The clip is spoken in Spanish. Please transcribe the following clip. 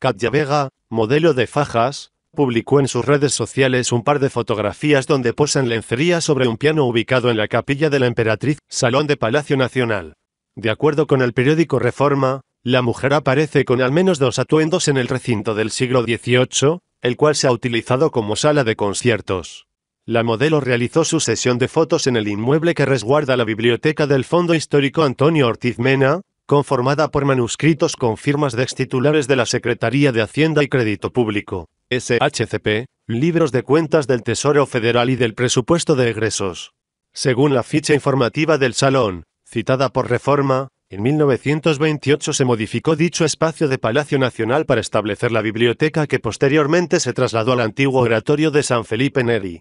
Katia Vega, modelo de fajas, publicó en sus redes sociales un par de fotografías donde posan lencería sobre un piano ubicado en la capilla de la emperatriz, salón de Palacio Nacional. De acuerdo con el periódico Reforma, la mujer aparece con al menos dos atuendos en el recinto del siglo XVIII, el cual se ha utilizado como sala de conciertos. La modelo realizó su sesión de fotos en el inmueble que resguarda la biblioteca del Fondo Histórico Antonio Ortiz Mena, conformada por manuscritos con firmas de ex titulares de la Secretaría de Hacienda y Crédito Público, SHCP, libros de cuentas del Tesoro Federal y del presupuesto de egresos. Según la ficha informativa del Salón, citada por reforma, en 1928 se modificó dicho espacio de Palacio Nacional para establecer la biblioteca que posteriormente se trasladó al antiguo oratorio de San Felipe Neri.